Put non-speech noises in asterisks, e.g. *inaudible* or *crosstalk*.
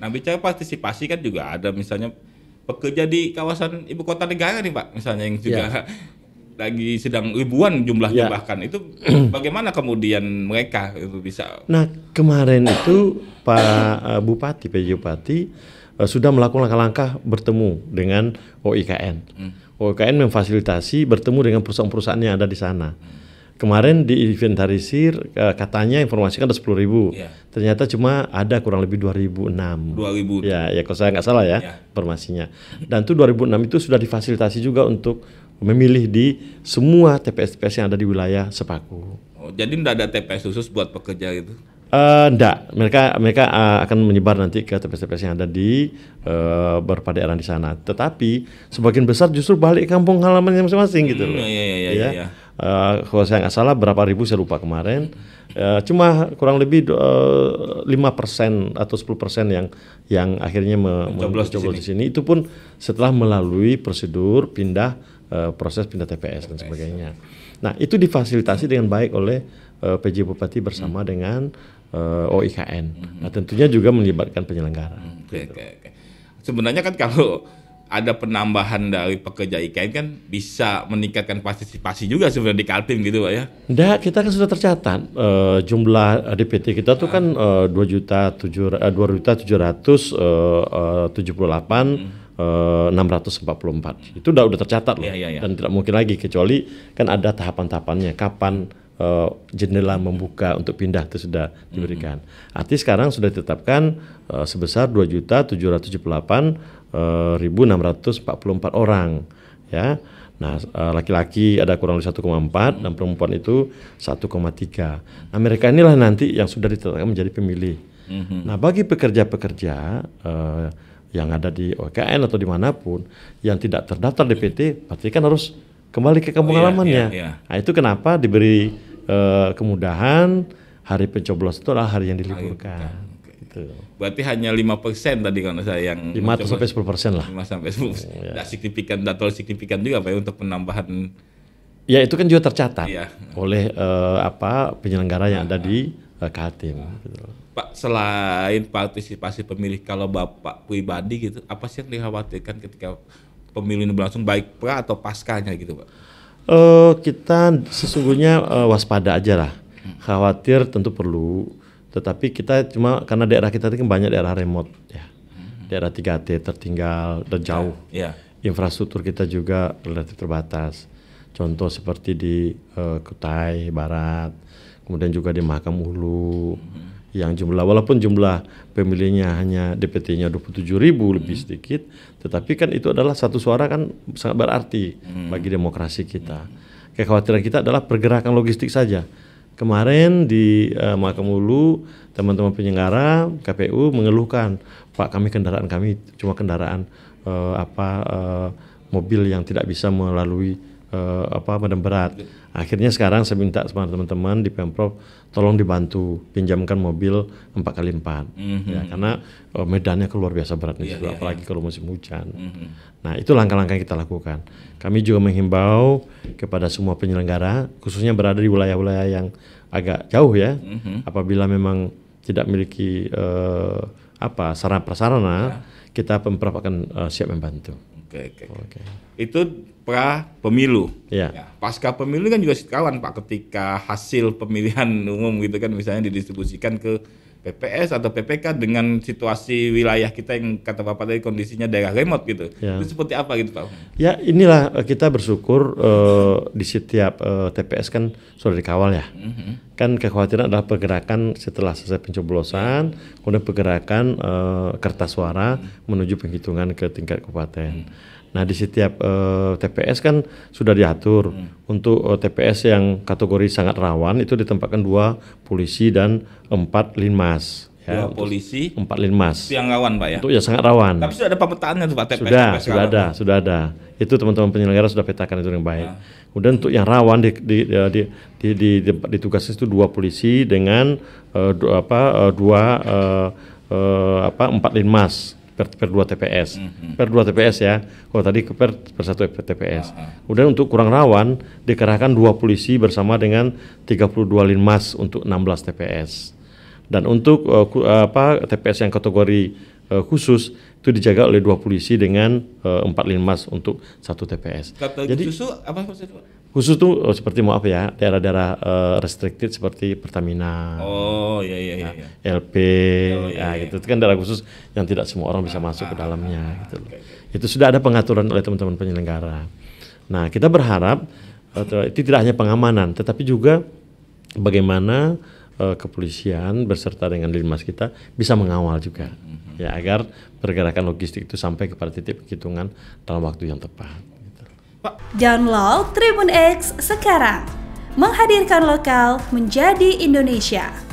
Nah bicara partisipasi kan juga ada misalnya pekerja di kawasan ibu kota negara nih Pak misalnya yang juga ya. *laughs* lagi sedang ribuan jumlahnya ya. bahkan itu *clears throat* bagaimana kemudian mereka itu bisa Nah, kemarin itu Pak eh, Bupati PJ Bupati eh, sudah melakukan langkah-langkah bertemu dengan OIKN. Hmm. OIKN memfasilitasi bertemu dengan perusahaan-perusahaan yang ada di sana. Hmm kemarin diinventarisir eh, katanya informasi kan ada sepuluh ribu ya. ternyata cuma ada kurang lebih dua ribu enam. Dua ribu. ya ya kalau saya nggak salah ya ya informasinya dan itu enam itu sudah difasilitasi juga untuk memilih di semua TPS-TPS yang ada di wilayah Sepaku oh, jadi tidak ada TPS khusus buat pekerja itu Uh, eh, tidak. mereka mereka uh, akan menyebar nanti ke TPS-TPS yang ada di uh, beberapa daerah di sana. Tetapi sebagian besar justru balik kampung halamannya masing-masing gitu hmm, loh. iya, iya, iya, ya. iya. iya uh, kalau saya nggak salah berapa ribu saya lupa kemarin uh, cuma kurang lebih eh, lima uh, persen atau sepuluh persen yang yang akhirnya mencoblos di, sini. di sini itu pun setelah melalui prosedur pindah uh, proses pindah TPS, dan sebagainya. Nah itu difasilitasi dengan baik oleh uh, PJ Bupati bersama hmm. dengan uh, OIKN. Hmm. Nah tentunya juga melibatkan penyelenggara. Hmm. Gitu. okay, okay. Sebenarnya kan kalau ada penambahan dari pekerja IKN kan bisa meningkatkan partisipasi juga sebenarnya di Kaltim gitu Pak ya? Nah, kita kan sudah tercatat e, jumlah DPT kita tuh kan ah. e, eh, 2 juta 7 uh, tujuh eh, juta 700 hmm. enam ratus 78 hmm. 644 itu udah udah tercatat loh ya, ya, ya. dan tidak mungkin lagi kecuali kan ada tahapan-tahapannya kapan uh, jendela membuka untuk pindah itu sudah diberikan. Mm -hmm. Arti sekarang sudah ditetapkan uh, sebesar juta delapan 1.644 eh, orang ya. Nah, eh, laki-laki ada kurang lebih 1,4 dan perempuan itu 1,3. Nah, mereka inilah nanti yang sudah ditetapkan menjadi pemilih. -hmm. Nah, bagi pekerja-pekerja uh, yang ada di OKN atau dimanapun yang tidak terdaftar DPT, pasti kan harus kembali ke kampung oh, Iya, iya, iya. Nah, itu kenapa diberi uh, kemudahan hari pencoblos itu adalah hari yang diliburkan. Betul. Gitu. Berarti hanya 5% tadi kalau saya yang 5 atau sampai 10% lah. 5 sampai 10. Ya. Nah, signifikan terlalu signifikan juga Pak ya, untuk penambahan Ya itu kan juga tercatat ya. oleh uh, apa penyelenggara yang ada ah. di uh, Kaltim. Gitu. Pak selain partisipasi pemilih kalau Bapak pribadi gitu apa sih yang dikhawatirkan ketika pemilu ini berlangsung baik pra atau paskanya gitu Pak? Uh, kita sesungguhnya uh, waspada aja lah. Hmm. Khawatir tentu perlu tetapi kita cuma karena daerah kita itu kan banyak daerah remote ya. Hmm. Daerah 3T tertinggal dan iya, jauh. Yeah. Infrastruktur kita juga relatif terbatas. Contoh seperti di uh, Kutai Barat, kemudian juga di Mahakam Hulu. Hmm. Yang jumlah walaupun jumlah pemilihnya hanya DPT-nya 27 ribu hmm. lebih sedikit, tetapi kan itu adalah satu suara kan sangat berarti hmm. bagi demokrasi kita. Hmm. Kekhawatiran kita adalah pergerakan logistik saja Kemarin di uh, eh, Makam Ulu teman-teman penyelenggara KPU mengeluhkan, Pak kami kendaraan kami cuma kendaraan uh, apa uh, mobil yang tidak bisa melalui uh, apa badan berat. Akhirnya sekarang saya minta sama teman-teman di Pemprov tolong dibantu pinjamkan mobil 4x4 mm-hmm. ya karena uh, medannya keluar biasa berat nih yeah, iya, yeah, apalagi yeah. kalau musim hujan. Mm-hmm. Nah, itu langkah-langkah yang kita lakukan. Kami juga menghimbau kepada semua penyelenggara khususnya berada di wilayah-wilayah yang agak jauh ya. Mm-hmm. Apabila memang tidak memiliki uh, apa sarana prasarana, ya. kita pemprov akan uh, eh, siap membantu. Oke, oke, oke. Itu pra pemilu. Ya. ya. Pasca pemilu kan juga kawan Pak ketika hasil pemilihan *laughs* umum gitu kan misalnya didistribusikan ke PPS atau PPK dengan situasi wilayah kita yang kata Bapak tadi kondisinya daerah remote gitu. Ya. Itu seperti apa gitu Pak? Ya, inilah eh, kita bersyukur uh, di setiap uh, TPS kan sudah dikawal ya. Mm -hmm kan kekhawatiran adalah pergerakan setelah selesai pencoblosan, kemudian pergerakan uh, kertas suara menuju penghitungan ke tingkat kabupaten. Hmm. Nah di setiap uh, eh, TPS kan sudah diatur hmm. untuk uh, eh, TPS yang kategori sangat rawan itu ditempatkan dua polisi dan empat linmas ya, polisi, empat linmas. Itu yang rawan, Pak ya. Itu ya sangat rawan. Tapi sudah ada pemetaannya tuh Pak TPS Sudah, TPS sudah ada, sudah ada. Itu teman-teman penyelenggara sudah petakan itu dengan baik. Nah. Kemudian untuk yang rawan di di di di, di, di, di tugas itu dua polisi dengan uh, dua, apa uh, eh, dua uh, uh, apa empat linmas per, per dua TPS. Mm -hmm. Per dua TPS ya. Kalau tadi per, per satu TPS. Uh ah, -huh. Ah. Kemudian untuk kurang rawan dikerahkan dua polisi bersama dengan 32 linmas untuk 16 TPS. Dan untuk uh, apa TPS yang kategori uh, khusus itu dijaga oleh dua polisi dengan empat uh, linmas untuk satu TPS. Kata Jadi khusus apa maksudnya? Khusus tuh oh, seperti maaf ya daerah-daerah uh, restricted seperti Pertamina. Oh iya iya iya. Nah, iya. LP oh, iya, ya, gitu itu kan daerah khusus yang tidak semua orang bisa ah, masuk ah, ke dalamnya ah, ah. gitu. Okay, Itu sudah ada pengaturan oleh teman-teman penyelenggara. Nah, kita berharap itu tidak hanya pengamanan tetapi juga bagaimana uh, kepolisian berserta dengan linmas kita bisa mengawal juga mm-hmm. ya agar pergerakan logistik itu sampai kepada titik perhitungan dalam waktu yang tepat. Gitu. Download Tribun X sekarang menghadirkan lokal menjadi Indonesia.